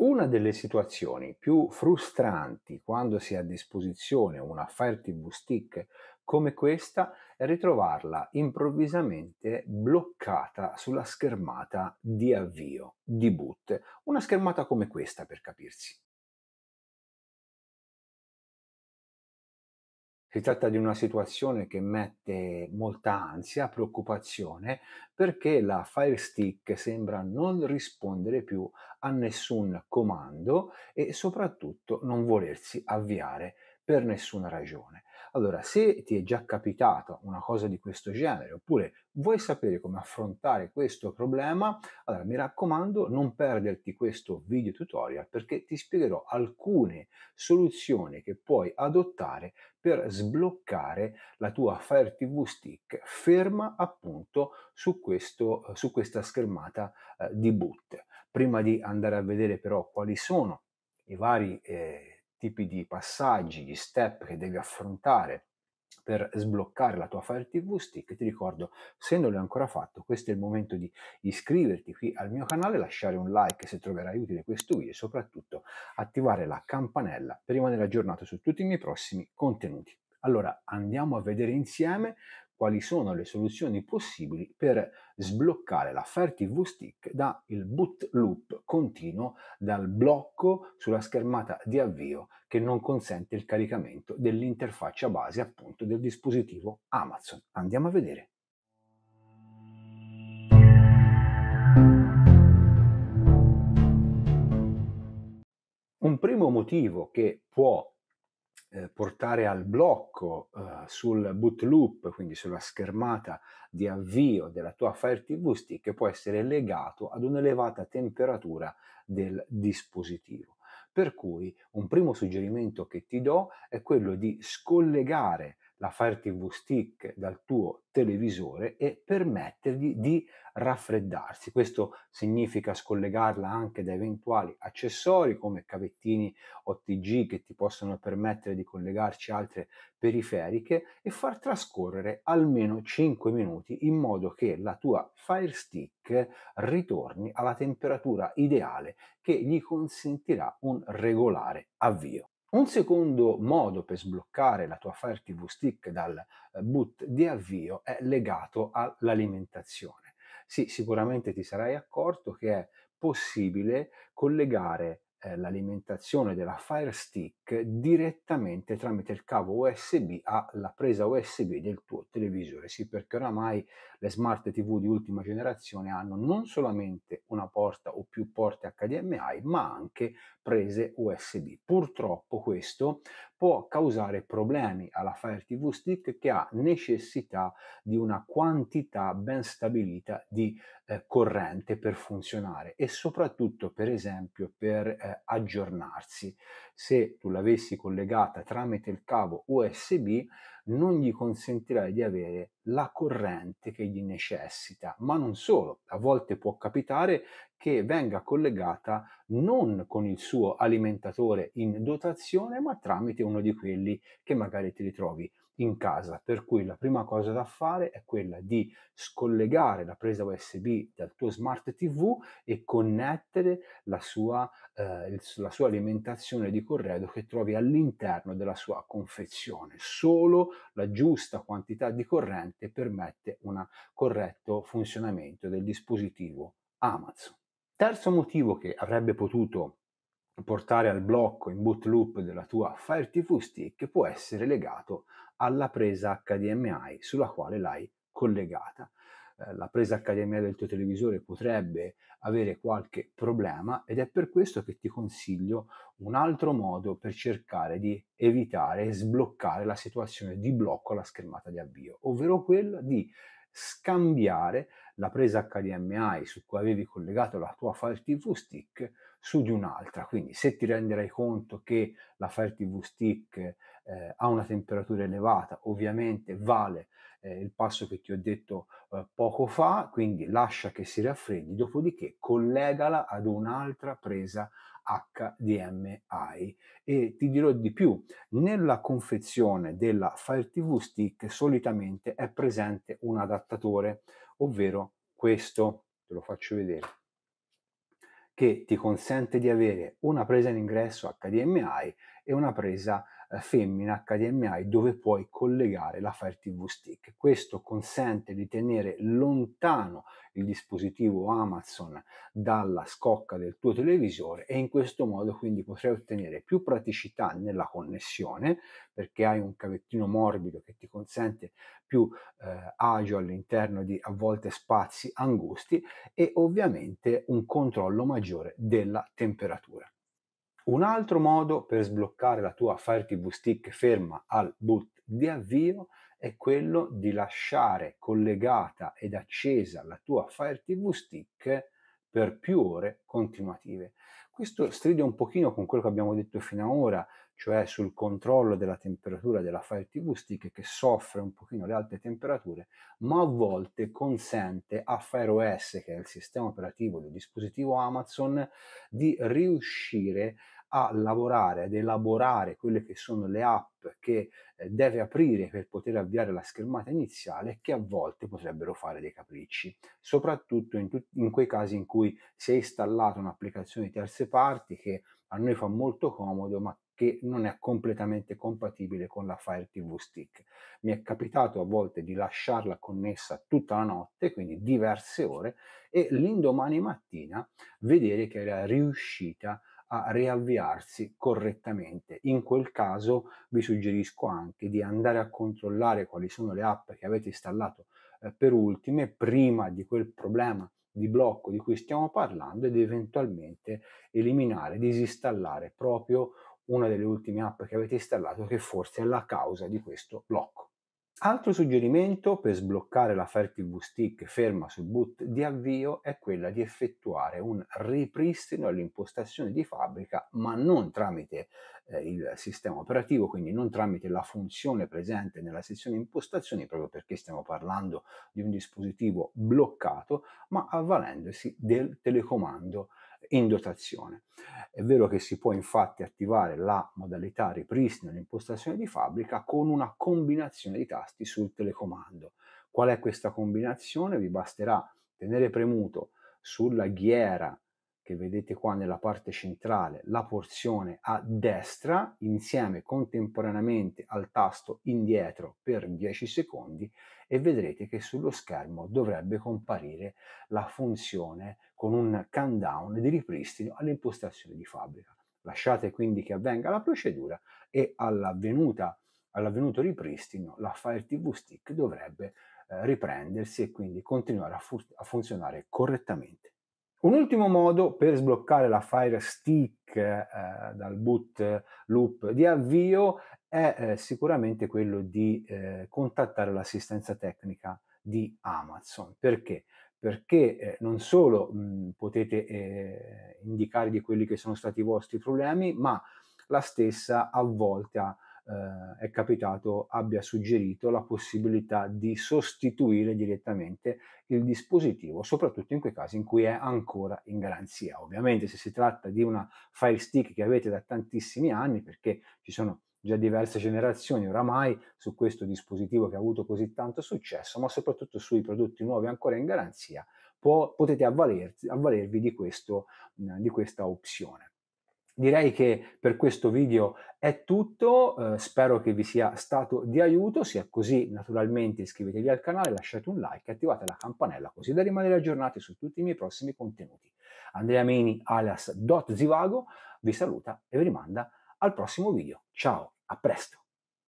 Una delle situazioni più frustranti quando si ha a disposizione una Fire TV Stick come questa è ritrovarla improvvisamente bloccata sulla schermata di avvio, di boot, una schermata come questa per capirsi. Si tratta di una situazione che mette molta ansia, preoccupazione, perché la Fire Stick sembra non rispondere più a nessun comando e soprattutto non volersi avviare per nessuna ragione. Allora, se ti è già capitata una cosa di questo genere, oppure vuoi sapere come affrontare questo problema, allora mi raccomando non perderti questo video tutorial perché ti spiegherò alcune soluzioni che puoi adottare per sbloccare la tua Fire TV Stick ferma appunto su, questo, su questa schermata eh, di boot. Prima di andare a vedere però quali sono i vari... Eh, tipi di passaggi, gli step che devi affrontare per sbloccare la tua Fire TV Stick. Ti ricordo, se non l'hai ancora fatto, questo è il momento di iscriverti qui al mio canale, lasciare un like se troverai utile questo video e soprattutto attivare la campanella per rimanere aggiornato su tutti i miei prossimi contenuti. Allora andiamo a vedere insieme quali sono le soluzioni possibili per sbloccare la Fire TV Stick dal boot loop continuo dal blocco sulla schermata di avvio che non consente il caricamento dell'interfaccia base appunto del dispositivo Amazon. Andiamo a vedere. Un primo motivo che può eh, portare al blocco eh, sul boot loop, quindi sulla schermata di avvio della tua Fire TV Stick, che può essere legato ad un'elevata temperatura del dispositivo. Per cui un primo suggerimento che ti do è quello di scollegare la Fire TV Stick dal tuo televisore e permettergli di raffreddarsi. Questo significa scollegarla anche da eventuali accessori come cavettini OTG che ti possono permettere di collegarci altre periferiche e far trascorrere almeno 5 minuti in modo che la tua Fire Stick ritorni alla temperatura ideale che gli consentirà un regolare avvio. Un secondo modo per sbloccare la tua Fire TV Stick dal eh, boot di avvio è legato all'alimentazione. Sì, sicuramente ti sarai accorto che è possibile collegare eh, l'alimentazione della Fire Stick direttamente tramite il cavo USB alla presa USB del tuo televisore. Sì, perché oramai le smart TV di ultima generazione hanno non solamente una porta o più porte HDMI, ma anche prese USB. Purtroppo questo può causare problemi alla Fire TV Stick che ha necessità di una quantità ben stabilita di eh, corrente per funzionare e soprattutto per esempio per eh, aggiornarsi se tu l'avessi collegata tramite il cavo USB non gli consentirai di avere la corrente che gli necessita, ma non solo, a volte può capitare che venga collegata non con il suo alimentatore in dotazione, ma tramite uno di quelli che magari ti ritrovi in casa, per cui la prima cosa da fare è quella di scollegare la presa USB dal tuo smart TV e connettere la sua, eh, la sua alimentazione di corredo che trovi all'interno della sua confezione. Solo la giusta quantità di corrente permette un corretto funzionamento del dispositivo Amazon. Terzo motivo che avrebbe potuto portare al blocco in boot loop della tua Fire TV Stick può essere legato alla presa HDMI sulla quale l'hai collegata. Eh, la presa HDMI del tuo televisore potrebbe avere qualche problema ed è per questo che ti consiglio un altro modo per cercare di evitare e sbloccare la situazione di blocco alla schermata di avvio, ovvero quella di scambiare la presa HDMI su cui avevi collegato la tua Fire TV Stick su di un'altra. Quindi se ti renderai conto che la Fire TV Stick eh, ha una temperatura elevata, ovviamente vale eh, il passo che ti ho detto eh, poco fa, quindi lascia che si raffreddi, dopodiché collegala ad un'altra presa HDMI e ti dirò di più, nella confezione della Fire TV Stick solitamente è presente un adattatore, ovvero questo, te lo faccio vedere che ti consente di avere una presa in ingresso HDMI e una presa eh, femmina HDMI dove puoi collegare la Fire TV Stick. Questo consente di tenere lontano il dispositivo Amazon dalla scocca del tuo televisore e in questo modo quindi potrai ottenere più praticità nella connessione perché hai un cavettino morbido che ti consente più eh, agio all'interno di a volte spazi angusti e ovviamente un controllo maggiore della temperatura. Un altro modo per sbloccare la tua Fire TV Stick ferma al boot di avvio è quello di lasciare collegata ed accesa la tua Fire TV Stick per più ore continuative. Questo stride un pochino con quello che abbiamo detto fino ad ora, cioè sul controllo della temperatura della Fire TV Stick che soffre un pochino le alte temperature, ma a volte consente a Fire OS, che è il sistema operativo del dispositivo Amazon, di riuscire a a lavorare, ad elaborare quelle che sono le app che eh, deve aprire per poter avviare la schermata iniziale che a volte potrebbero fare dei capricci, soprattutto in, tu- in quei casi in cui si è installata un'applicazione di terze parti che a noi fa molto comodo ma che non è completamente compatibile con la Fire TV Stick. Mi è capitato a volte di lasciarla connessa tutta la notte, quindi diverse ore, e l'indomani mattina vedere che era riuscita a a riavviarsi correttamente. In quel caso vi suggerisco anche di andare a controllare quali sono le app che avete installato eh, per ultime prima di quel problema di blocco di cui stiamo parlando ed eventualmente eliminare, disinstallare proprio una delle ultime app che avete installato che forse è la causa di questo blocco. Altro suggerimento per sbloccare la Fire TV Stick ferma sul boot di avvio è quella di effettuare un ripristino all'impostazione di fabbrica, ma non tramite eh, il sistema operativo, quindi non tramite la funzione presente nella sezione impostazioni, proprio perché stiamo parlando di un dispositivo bloccato, ma avvalendosi del telecomando in dotazione. È vero che si può infatti attivare la modalità ripristino all'impostazione di fabbrica con una combinazione di tasti sul telecomando. Qual è questa combinazione? Vi basterà tenere premuto sulla ghiera che vedete qua nella parte centrale la porzione a destra insieme contemporaneamente al tasto indietro per 10 secondi e vedrete che sullo schermo dovrebbe comparire la funzione con un countdown di ripristino all'impostazione di fabbrica. Lasciate quindi che avvenga la procedura e all'avvenuto ripristino la Fire TV Stick dovrebbe eh, riprendersi e quindi continuare a, fu- a funzionare correttamente. Un ultimo modo per sbloccare la Fire Stick eh, dal boot loop di avvio è eh, sicuramente quello di eh, contattare l'assistenza tecnica di Amazon. Perché? Perché eh, non solo mh, mhmm, potete eh, indicare di quelli che sono stati i vostri problemi, ma la stessa a volte ha eh, è capitato abbia suggerito la possibilità di sostituire direttamente il dispositivo, soprattutto in quei casi in cui è ancora in garanzia. Ovviamente se si tratta di una Fire Stick che avete da tantissimi anni, perché ci sono già diverse generazioni oramai su questo dispositivo che ha avuto così tanto successo, ma soprattutto sui prodotti nuovi ancora in garanzia, può, potete avvalervi di, questo, di questa opzione direi che per questo video è tutto, eh, spero che vi sia stato di aiuto, se è così naturalmente iscrivetevi al canale, lasciate un like, e attivate la campanella così da rimanere aggiornati su tutti i miei prossimi contenuti. Andrea Meni alias Dot Zivago vi saluta e vi rimanda al prossimo video. Ciao, a presto!